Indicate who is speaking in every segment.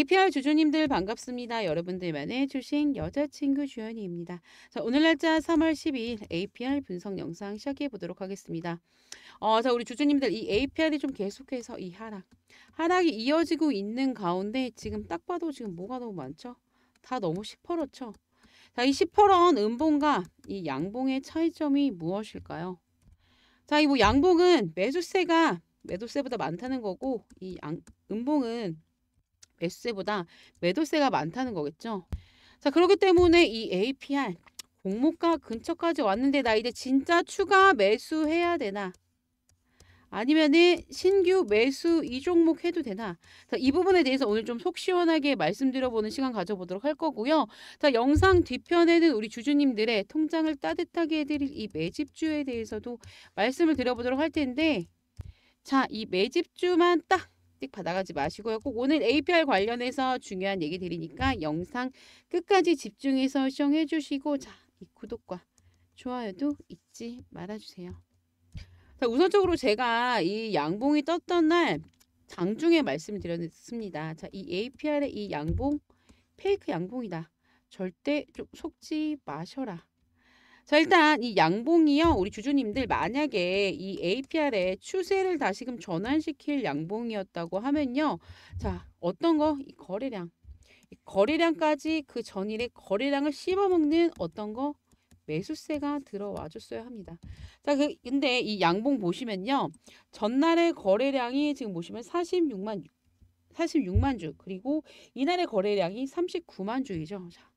Speaker 1: APR 주주님들 반갑습니다. 여러분들만의 주식 여자친구 주연이입니다. 자, 오늘 날짜 3월 12일 APR 분석 영상 시작해 보도록 하겠습니다. 어, 자, 우리 주주님들 이 APR이 좀 계속해서 이 하락, 하락이 이어지고 있는 가운데 지금 딱 봐도 지금 뭐가 너무 많죠? 다 너무 시퍼렇죠? 자, 이 시퍼런 음봉과 이 양봉의 차이점이 무엇일까요? 자, 이뭐 양봉은 매수세가 매도세보다 많다는 거고 이 양, 음봉은 매수세보다 매도세가 많다는 거겠죠. 자 그렇기 때문에 이 APR 공모가 근처까지 왔는데 나 이제 진짜 추가 매수해야 되나? 아니면은 신규 매수 이 종목 해도 되나? 자, 이 부분에 대해서 오늘 좀 속 시원하게 말씀드려보는 시간 가져보도록 할 거고요. 자, 영상 뒤편에는 우리 주주님들의 통장을 따뜻하게 해드릴 이 매집주에 대해서도 말씀을 드려보도록 할 텐데, 자, 이 매집주만 딱 띡띡 받아가지 마시고요. 꼭 오늘 APR 관련해서 중요한 얘기 드리니까 영상 끝까지 집중해서 시청해 주시고 자, 이 구독과 좋아요도 잊지 말아주세요. 자, 우선적으로 제가 이 양봉이 떴던 날 장중에 말씀드렸습니다. 자, 이 APR의 이 양봉 페이크 양봉이다. 절대 좀 속지 마셔라. 자 일단 이 양봉이요. 우리 주주님들 만약에 이 APR의 추세를 다시금 전환시킬 양봉이었다고 하면요. 자 어떤 거? 이 거래량. 이 거래량까지 그 전일에 거래량을 씹어먹는 어떤 거? 매수세가 들어와 줬어야 합니다. 자, 그, 근데 이 양봉 보시면요. 전날의 거래량이 지금 보시면 46만 46만 주 그리고 이날의 거래량이 39만 주이죠. 자,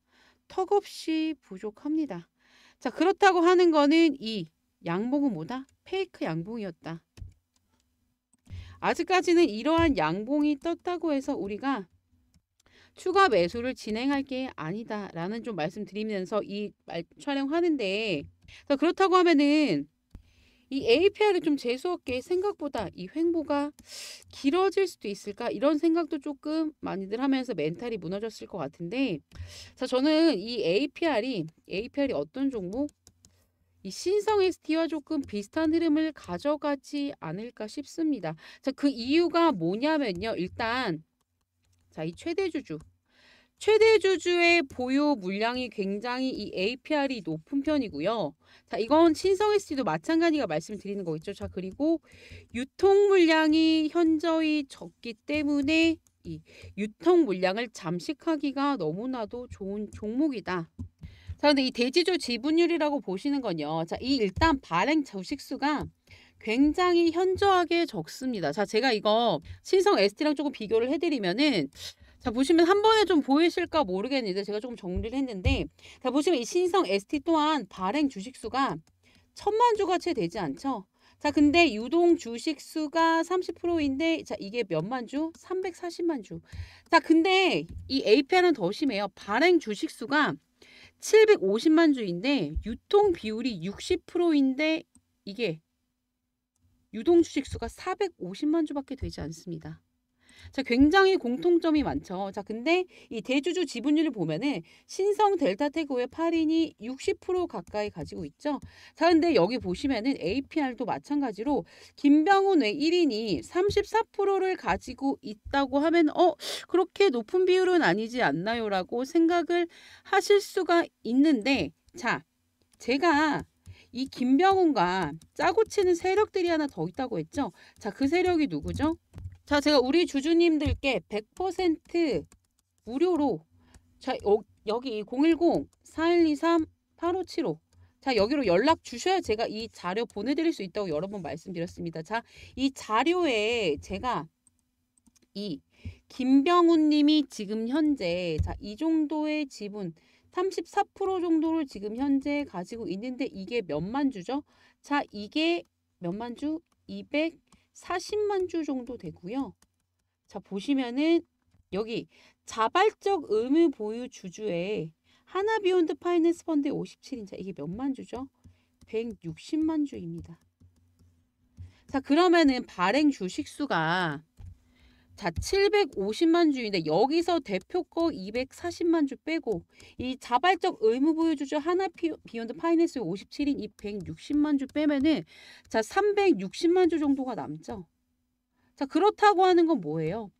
Speaker 1: 턱없이 부족합니다. 자 그렇다고 하는 거는 이 양봉은 뭐다? 페이크 양봉이었다. 아직까지는 이러한 양봉이 떴다고 해서 우리가 추가 매수를 진행할 게 아니다라는 좀 말씀드리면서 이 말, 촬영하는데 그렇다고 하면은 이 APR을 좀 재수없게 생각보다 이 횡보가 길어질 수도 있을까 이런 생각도 조금 많이들 하면서 멘탈이 무너졌을 것 같은데 자 저는 이 APR이 APR이 어떤 종목? 이 신성 ST와 조금 비슷한 흐름을 가져가지 않을까 싶습니다. 자 그 이유가 뭐냐면요. 일단 자 이 최대주주 최대 주주의 보유 물량이 굉장히 이 APR이 높은 편이고요. 자, 이건 신성 ST도 마찬가지가 말씀드리는 거겠죠. 자, 그리고 유통 물량이 현저히 적기 때문에 이 유통 물량을 잠식하기가 너무나도 좋은 종목이다. 자, 근데 이 대지주 지분율이라고 보시는 건요. 자, 이 일단 발행 주식수가 굉장히 현저하게 적습니다. 자, 제가 이거 신성 ST랑 조금 비교를 해드리면은 자 보시면 한 번에 좀 보이실까 모르겠는데 제가 조금 정리를 했는데 자 보시면 이 신성 ST 또한 발행 주식수가 천만 주가 채 되지 않죠. 자 근데 유동 주식수가 30%인데 자 이게 몇만 주? 340만 주. 자 근데 이 APR은 더 심해요. 발행 주식수가 750만 주인데 유통 비율이 60%인데 이게 유동 주식수가 450만 주밖에 되지 않습니다. 자, 굉장히 공통점이 많죠. 자, 근데 이 대주주 지분율을 보면은 신성 델타태크의 8인이 60% 가까이 가지고 있죠. 자, 근데 여기 보시면은 APR도 마찬가지로 김병훈 외 1인이 34%를 가지고 있다고 하면 어, 그렇게 높은 비율은 아니지 않나요라고 생각을 하실 수가 있는데 자, 제가 이 김병훈과 짜고 치는 세력들이 하나 더 있다고 했죠. 자, 그 세력이 누구죠? 자, 제가 우리 주주님들께 100% 무료로 자, 어, 여기 010-4123-8575 자, 여기로 연락 주셔야 제가 이 자료 보내드릴 수 있다고 여러 번 말씀드렸습니다. 자, 이 자료에 제가 이 김병훈 님이 지금 현재 자, 이 정도의 지분 34% 정도를 지금 현재 가지고 있는데 이게 몇만 주죠? 자, 이게 몇만 주? 200 40만 주 정도 되고요. 자, 보시면은 여기 자발적 의무 보유 주주의 하나 비욘드 파이낸스 펀드 57인자 이게 몇만 주죠? 160만 주입니다. 자, 그러면은 발행 주식수가 자, 750만 주인데 여기서 대표 거 240만 주 빼고 이 자발적 의무 보유주주 하나 피, 비욘드 파이낸스 57인 이 160만 주 빼면은 자, 360만 주 정도가 남죠. 자, 그렇다고 하는 건 뭐예요?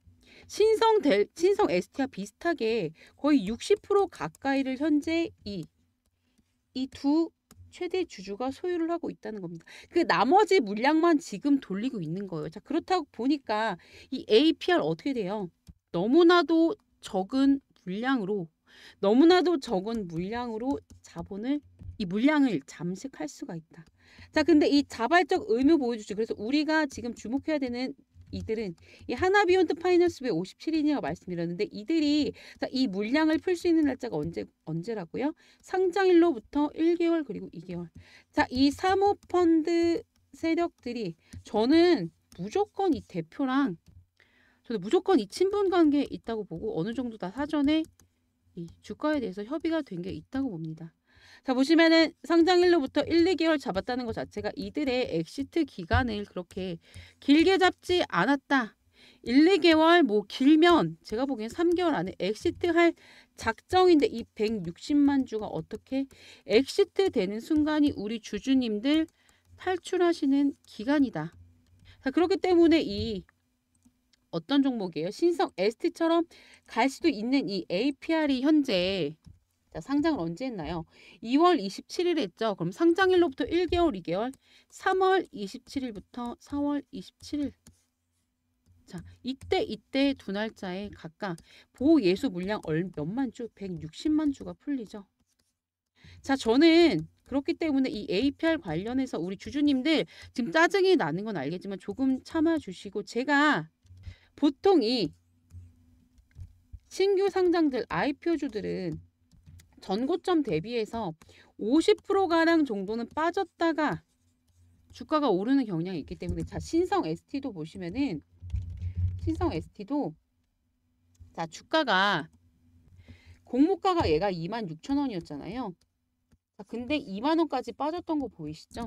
Speaker 1: 신성 델, 신성 에스티와 비슷하게 거의 60% 가까이를 현재 이이두 최대 주주가 소유를 하고 있다는 겁니다. 그 나머지 물량만 지금 돌리고 있는 거예요. 자, 그렇다고 보니까 이 APR 어떻게 돼요? 너무나도 적은 물량으로 너무나도 적은 물량으로 자본을 이 물량을 잠식할 수가 있다. 자, 근데 이 자발적 의무 보여주죠 그래서 우리가 지금 주목해야 되는 이들은 이 하나 비욘드 파이널 수의 57이냐고 말씀드렸는데 이들이 이 물량을 풀 수 있는 날짜가 언제 언제라고요? 상장일로부터 1개월 그리고 2개월. 자, 이 사모 펀드 세력들이 저는 무조건 이 대표랑 저는 무조건 이 친분 관계에 있다고 보고 어느 정도 다 사전에 이 주가에 대해서 협의가 된 게 있다고 봅니다. 자 보시면은 상장일로부터 1, 2개월 잡았다는 것 자체가 이들의 엑시트 기간을 그렇게 길게 잡지 않았다. 1, 2개월 뭐 길면 제가 보기엔 3개월 안에 엑시트 할 작정인데 이 160만 주가 어떻게 엑시트 되는 순간이 우리 주주님들 탈출하시는 기간이다. 자, 그렇기 때문에 이 어떤 종목이에요? 신성 ST처럼 갈 수도 있는 이 APR이 현재 자, 상장을 언제 했나요? 2월 27일 했죠. 그럼 상장일로부터 1개월, 2개월, 3월 27일부터 4월 27일. 자, 이때 이때 두 날짜에 각각 보호 예수 물량 몇만 주? 160만 주가 풀리죠. 자, 저는 그렇기 때문에 이 APR 관련해서 우리 주주님들 지금 짜증이 나는 건 알겠지만 조금 참아주시고 제가 보통 이 신규 상장들 IPO주들은 전고점 대비해서 50%가량 정도는 빠졌다가 주가가 오르는 경향이 있기 때문에 자 신성 ST도 보시면은 신성 ST도 자 주가가 공모가가 얘가 2만 6천 원이었잖아요. 자 근데 2만 원까지 빠졌던 거 보이시죠?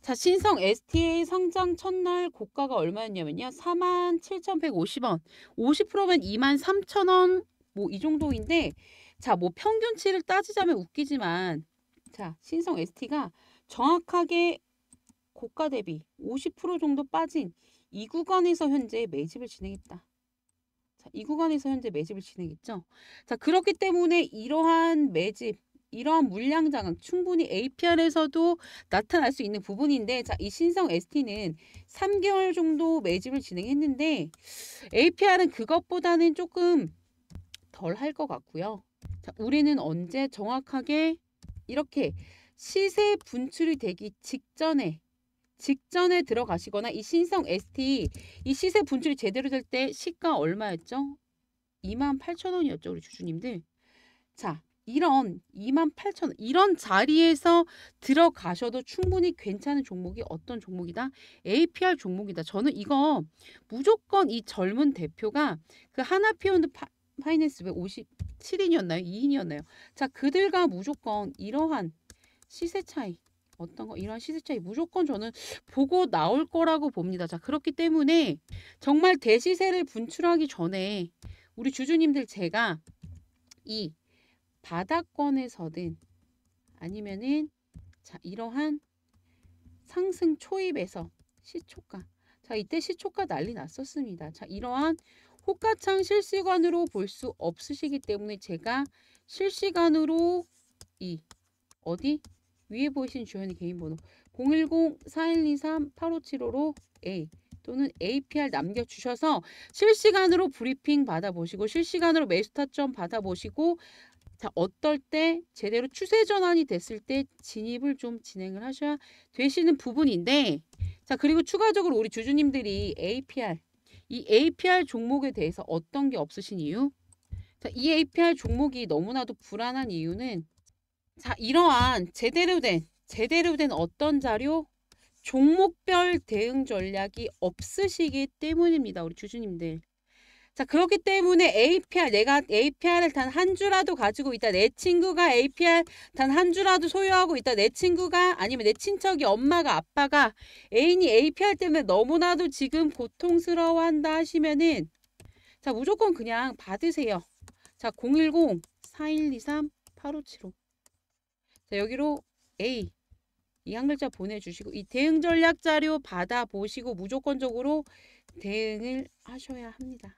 Speaker 1: 자 신성 STA 성장 첫날 고가가 얼마였냐면요. 4만 7,150원. 50%면 2만 3천 원 뭐 이 정도인데 자, 뭐 평균치를 따지자면 웃기지만 자, 신성 ST가 정확하게 고가 대비 50% 정도 빠진 이 구간에서 현재 매집을 진행했다. 자, 이 구간에서 현재 매집을 진행했죠. 자, 그렇기 때문에 이러한 매집, 이러한 물량 장은 충분히 APR에서도 나타날 수 있는 부분인데 자, 이 신성 ST는 3개월 정도 매집을 진행했는데 APR은 그것보다는 조금 덜 할 것 같고요. 자, 우리는 언제 정확하게 이렇게 시세 분출이 되기 직전에 직전에 들어가시거나 이 신성 ST 이 시세 분출이 제대로 될 때 시가 얼마였죠? 28,000원이었죠 우리 주주님들 자 이런 28,000원 이런 자리에서 들어가셔도 충분히 괜찮은 종목이 어떤 종목이다? APR 종목이다. 저는 이거 무조건 이 젊은 대표가 그 하나피온드 파이낸스 157인이었나요? 2인이었나요? 자, 그들과 무조건 이러한 시세 차이 어떤 거 이런 시세 차이 무조건 저는 보고 나올 거라고 봅니다. 자, 그렇기 때문에 정말 대시세를 분출하기 전에 우리 주주님들 제가 이 바닥권에서든 아니면은 자, 이러한 상승 초입에서 시초가 자, 이때 시초가 난리 났었습니다. 자, 이러한 호가창 실시간으로 볼 수 없으시기 때문에 제가 실시간으로 이 어디 위에 보이신 주연의 개인번호 010-4123-8575로 A 또는 APR 남겨주셔서 실시간으로 브리핑 받아보시고 실시간으로 매수 타점 받아보시고 자 어떨 때 제대로 추세 전환이 됐을 때 진입을 좀 진행을 하셔야 되시는 부분인데 자 그리고 추가적으로 우리 주주님들이 APR 이 APR 종목에 대해서 어떤 게 없으신 이유? 자, 이 APR 종목이 너무나도 불안한 이유는 자, 이러한 제대로 된 제대로 된 어떤 자료 종목별 대응 전략이 없으시기 때문입니다. 우리 주주님들. 자 그렇기 때문에 APR 내가 APR을 단 한 주라도 가지고 있다 내 친구가 APR 단 한 주라도 소유하고 있다 내 친구가 아니면 내 친척이 엄마가 아빠가 애인이 APR 때문에 너무나도 지금 고통스러워한다 하시면은 자 무조건 그냥 받으세요 자010-4123-8575자 여기로 A 이 한 글자 보내주시고 이 대응 전략 자료 받아보시고 무조건적으로 대응을 하셔야 합니다.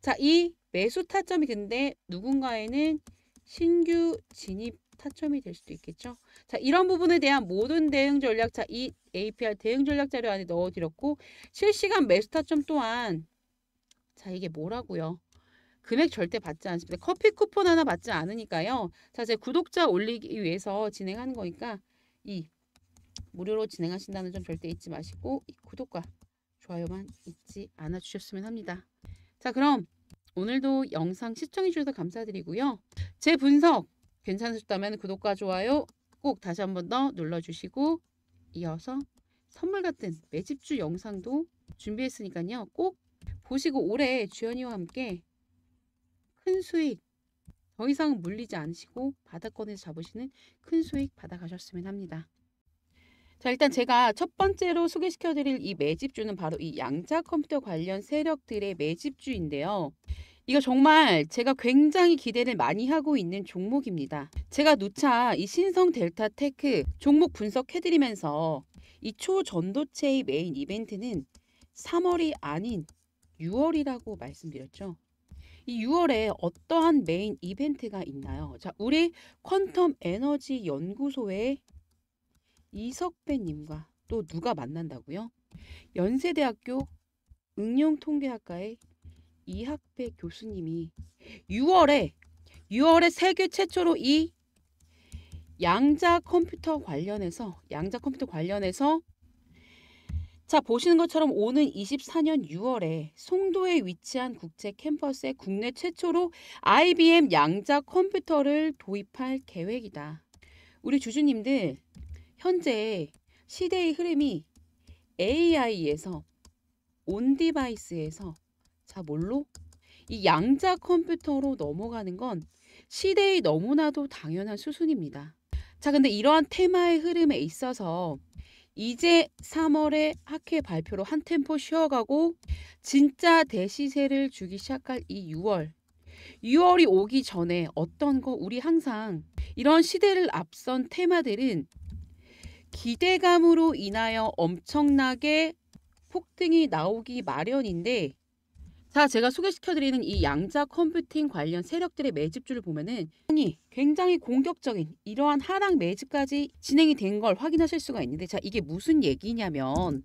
Speaker 1: 자, 이 매수 타점이 근데 누군가에는 신규 진입 타점이 될 수도 있겠죠. 자, 이런 부분에 대한 모든 대응 전략, 자, 이 APR 대응 전략 자료 안에 넣어드렸고, 실시간 매수 타점 또한, 자, 이게 뭐라고요? 금액 절대 받지 않습니다. 커피 쿠폰 하나 받지 않으니까요. 자, 제 구독자 올리기 위해서 진행하는 거니까, 이 무료로 진행하신다는 점 절대 잊지 마시고, 구독과 좋아요만 잊지 않아 주셨으면 합니다. 자 그럼 오늘도 영상 시청해주셔서 감사드리고요. 제 분석 괜찮으셨다면 구독과 좋아요 꼭 다시 한 번 더 눌러주시고 이어서 선물 같은 매집주 영상도 준비했으니까요. 꼭 보시고 올해 주연이와 함께 큰 수익 더 이상 물리지 않으시고 바닥권에서 잡으시는 큰 수익 받아가셨으면 합니다. 자 일단 제가 첫 번째로 소개시켜드릴 이 매집주는 바로 이 양자 컴퓨터 관련 세력들의 매집주인데요. 이거 정말 제가 굉장히 기대를 많이 하고 있는 종목입니다. 제가 누차 이 신성 델타 테크 종목 분석해드리면서 이 초전도체의 메인 이벤트는 3월이 아닌 6월이라고 말씀드렸죠. 이 6월에 어떠한 메인 이벤트가 있나요? 자, 우리 퀀텀 에너지 연구소의 이석배님과 또 누가 만난다고요? 연세대학교 응용통계학과의 이학배 교수님이 6월에 6월에 세계 최초로 이 양자 컴퓨터 관련해서 양자 컴퓨터 관련해서 자 보시는 것처럼 오는 24년 6월에 송도에 위치한 국제 캠퍼스에 국내 최초로 IBM 양자 컴퓨터를 도입할 계획이다. 우리 주주님들 현재 시대의 흐름이 AI에서 온 디바이스에서 자 뭘로 이 양자 컴퓨터로 넘어가는 건 시대의 너무나도 당연한 수순입니다. 자 근데 이러한 테마의 흐름에 있어서 이제 3월에 학회 발표로 한 템포 쉬어가고 진짜 대시세를 주기 시작할 이 6월 6월이 오기 전에 어떤 거 우리 항상 이런 시대를 앞선 테마들은 기대감으로 인하여 엄청나게 폭등이 나오기 마련인데 자 제가 소개시켜드리는 이 양자 컴퓨팅 관련 세력들의 매집주를 보면은 굉장히 공격적인 이러한 하락 매집까지 진행이 된 걸 확인하실 수가 있는데 자 이게 무슨 얘기냐면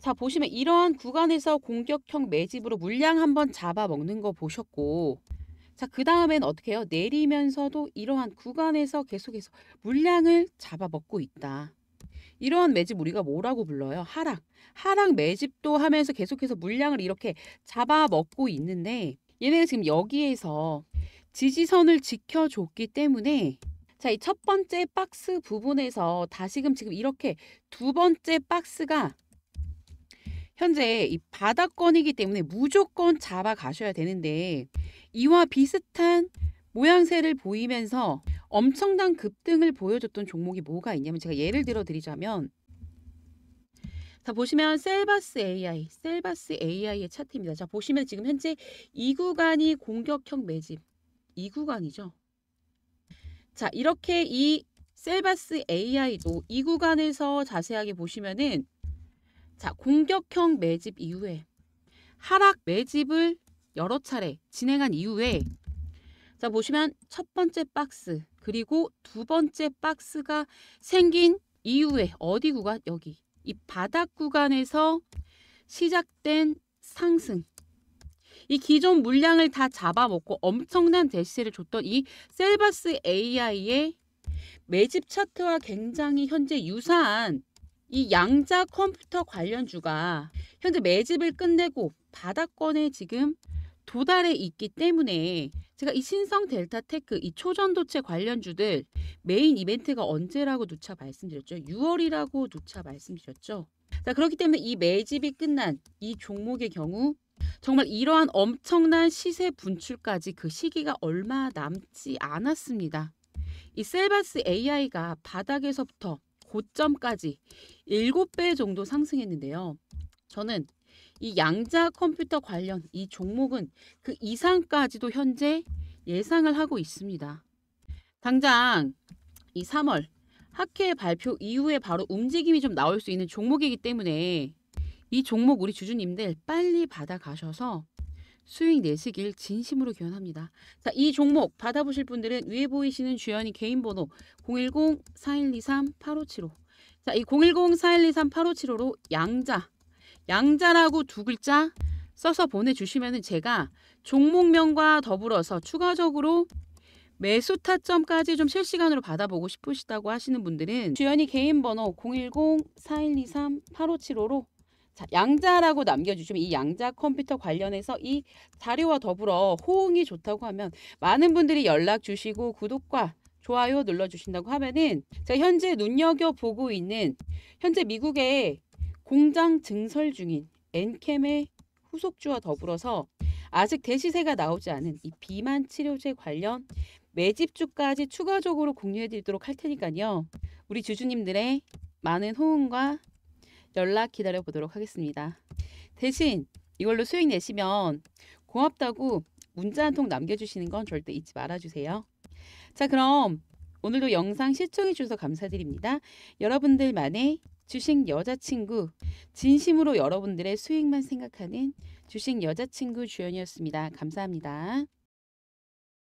Speaker 1: 자 보시면 이러한 구간에서 공격형 매집으로 물량 한번 잡아먹는 거 보셨고 자그 다음엔 어떻게 해요 내리면서도 이러한 구간에서 계속해서 물량을 잡아먹고 있다 이러한 매집 우리가 뭐라고 불러요? 하락. 하락 매집도 하면서 계속해서 물량을 이렇게 잡아먹고 있는데 얘네는 지금 여기에서 지지선을 지켜줬기 때문에 자, 이 첫 번째 박스 부분에서 다시금 지금 이렇게 두 번째 박스가 현재 이 바닥권이기 때문에 무조건 잡아가셔야 되는데 이와 비슷한 모양새를 보이면서 엄청난 급등을 보여줬던 종목이 뭐가 있냐면 제가 예를 들어 드리자면 자 보시면 셀바스 AI, 셀바스 AI의 차트입니다. 자 보시면 지금 현재 이 구간이 공격형 매집, 이 구간이죠. 자 이렇게 이 셀바스 AI도 이 구간에서 자세하게 보시면은 자 공격형 매집 이후에 하락 매집을 여러 차례 진행한 이후에 자, 보시면 첫 번째 박스 그리고 두 번째 박스가 생긴 이후에 어디 구간? 여기 이 바닥 구간에서 시작된 상승 이 기존 물량을 다 잡아먹고 엄청난 대시를 줬던 이 셀바스 AI의 매집 차트와 굉장히 현재 유사한 이 양자 컴퓨터 관련주가 현재 매집을 끝내고 바닥권에 지금 도달해 있기 때문에 제가 이 신성 델타테크 이 초전도체 관련주들 메인 이벤트가 언제라고 누차 말씀드렸죠. 6월이라고 누차 말씀드렸죠. 자 그렇기 때문에 이 매집이 끝난 이 종목의 경우 정말 이러한 엄청난 시세 분출까지 그 시기가 얼마 남지 않았습니다. 이 셀바스 AI가 바닥에서부터 고점까지 7배 정도 상승했는데요. 저는 이 양자 컴퓨터 관련 이 종목은 그 이상까지도 현재 예상을 하고 있습니다. 당장 이 3월 학회 발표 이후에 바로 움직임이 좀 나올 수 있는 종목이기 때문에 이 종목 우리 주주님들 빨리 받아가셔서 수익 내시길 진심으로 기원합니다. 자, 이 종목 받아보실 분들은 위에 보이시는 주연이 개인 번호 010-4123-8575 자, 이 010-4123-8575로 양자 양자라고 두 글자 써서 보내주시면 제가 종목명과 더불어서 추가적으로 매수 타점까지 좀 실시간으로 받아보고 싶으시다고 하시는 분들은 주연이 개인 번호 010-4123-8575로 자, 양자라고 남겨주시면 이 양자 컴퓨터 관련해서 이 자료와 더불어 호응이 좋다고 하면 많은 분들이 연락 주시고 구독과 좋아요 눌러주신다고 하면은 제가 현재 눈여겨보고 있는 현재 미국의 공장 증설 중인 엔캠의 후속주와 더불어서 아직 대시세가 나오지 않은 이 비만 치료제 관련 매집주까지 추가적으로 공유해드리도록 할 테니까요. 우리 주주님들의 많은 호응과 연락 기다려 보도록 하겠습니다. 대신 이걸로 수익 내시면 고맙다고 문자 한 통 남겨주시는 건 절대 잊지 말아주세요. 자 그럼 오늘도 영상 시청해주셔서 감사드립니다. 여러분들만의 주식 여자친구 진심으로 여러분들의 수익만 생각하는 주식 여자친구 주연이었습니다. 감사합니다.